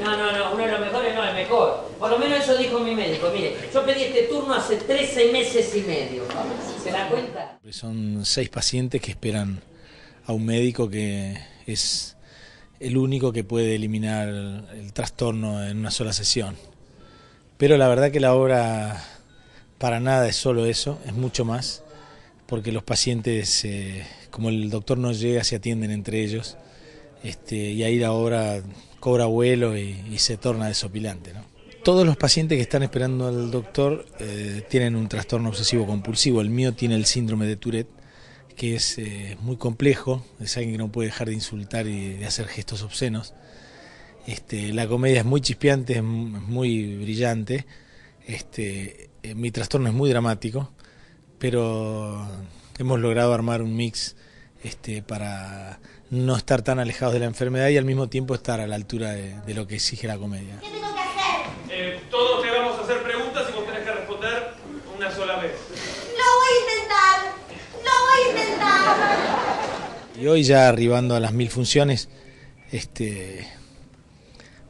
No, no, no, uno de los mejores no, es mejor. Por lo menos eso dijo mi médico. Mire, yo pedí este turno hace 13 meses y medio. ¿Se da cuenta? Son seis pacientes que esperan a un médico que es el único que puede eliminar el trastorno en una sola sesión. Pero la verdad que la obra para nada es solo eso, es mucho más, porque los pacientes, eh, como el doctor no llega, se atienden entre ellos. Este, y ahí la obra cobra vuelo y, se torna desopilante. ¿no? Todos los pacientes que están esperando al doctor eh, tienen un trastorno obsesivo compulsivo. El mío tiene el síndrome de Tourette, que es eh, muy complejo, es alguien que no puede dejar de insultar y de hacer gestos obscenos. Este, la comedia es muy chispeante, es muy brillante. Este, eh, mi trastorno es muy dramático, pero hemos logrado armar un mix para no estar tan alejados de la enfermedad y al mismo tiempo estar a la altura de, lo que exige la comedia. ¿Qué tengo que hacer? Eh, todos te vamos a hacer preguntas y vos tenés que responder una sola vez. Lo voy a intentar, lo voy a intentar. Y hoy ya arribando a las mil funciones, este,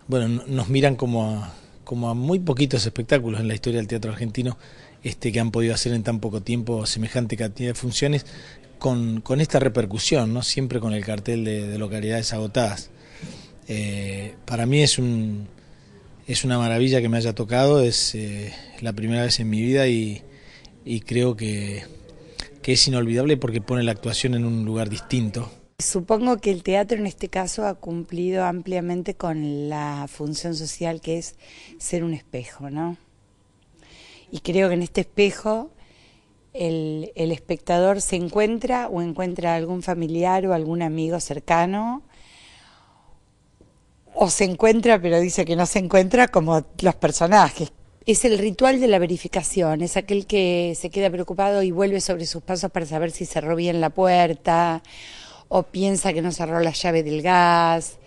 bueno, nos miran como a como a muy poquitos espectáculos en la historia del teatro argentino este, que han podido hacer en tan poco tiempo semejante cantidad de funciones con, esta repercusión, ¿no? siempre con el cartel de, localidades agotadas. Eh, para mí es, un, es una maravilla que me haya tocado, es eh, la primera vez en mi vida y, creo que es inolvidable porque pone la actuación en un lugar distinto. Supongo que el teatro en este caso ha cumplido ampliamente con la función social que es ser un espejo, ¿no? Y creo que en este espejo el, espectador se encuentra o encuentra algún familiar o algún amigo cercano o se encuentra pero dice que no se encuentra como los personajes es el ritual de la verificación, es aquel que se queda preocupado y vuelve sobre sus pasos para saber si cerró bien la puerta o piensa que no cerró la llave del gas,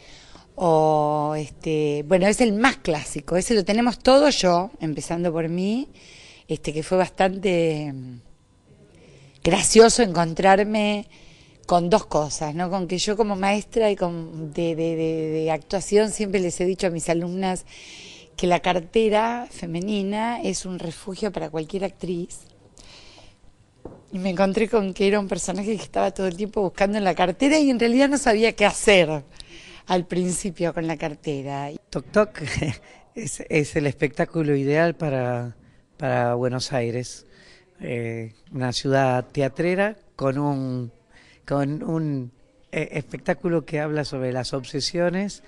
o este, bueno, es el más clásico, ese lo tenemos todo yo, empezando por mí, este que fue bastante mm, gracioso encontrarme con dos cosas, ¿no? Con que yo como maestra y de, de, de, de actuación siempre les he dicho a mis alumnas que la cartera femenina es un refugio para cualquier actriz y me encontré con que era un personaje que estaba todo el tiempo buscando en la cartera y en realidad no sabía qué hacer al principio con la cartera. Toc Toc es, el espectáculo ideal para, para Buenos Aires, eh, una ciudad teatrera con un, con un eh, espectáculo que habla sobre las obsesiones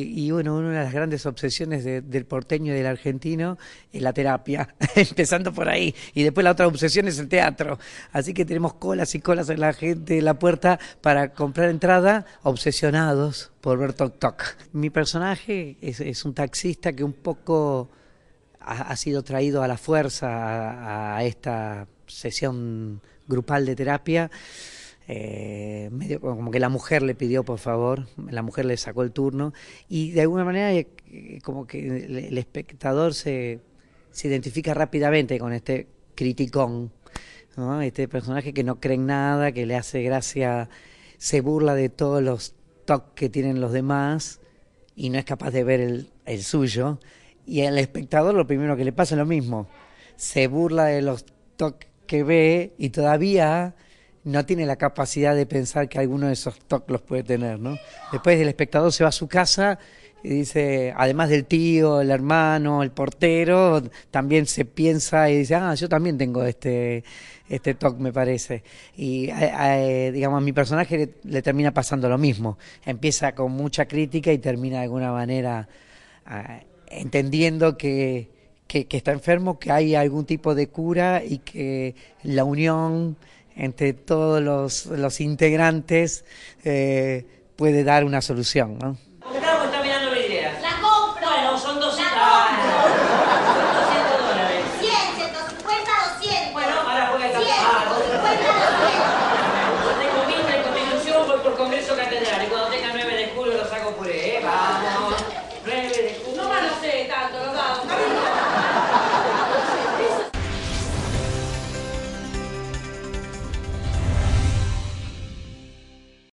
y bueno, una de las grandes obsesiones del porteño y del argentino es eh, la terapia, empezando por ahí, y después la otra obsesión es el teatro. Así que tenemos colas y colas en la gente en la puerta para comprar entrada, obsesionados por ver Tok Tok. Mi personaje es, un taxista que un poco ha, sido traído a la fuerza a esta sesión grupal de terapia eh, como que la mujer le pidió por favor, la mujer le sacó el turno y de alguna manera eh, como que el, espectador se, identifica rápidamente con este criticón, este personaje que no cree en nada, que le hace gracia, se burla de todos los toques que tienen los demás y no es capaz de ver el, el suyo. Y al espectador lo primero que le pasa es lo mismo. Se burla de los toques que ve y todavía no tiene la capacidad de pensar que alguno de esos toques los puede tener, ¿no? Después el espectador se va a su casa y dice, además del tío, el hermano, el portero, también se piensa y dice, ah, yo también tengo este, este toque, me parece. Y, digamos, a mi personaje le, termina pasando lo mismo. Empieza con mucha crítica y termina de alguna manera entendiendo que, que está enfermo, que hay algún tipo de cura y que la unión entre todos los, integrantes eh, puede dar una solución.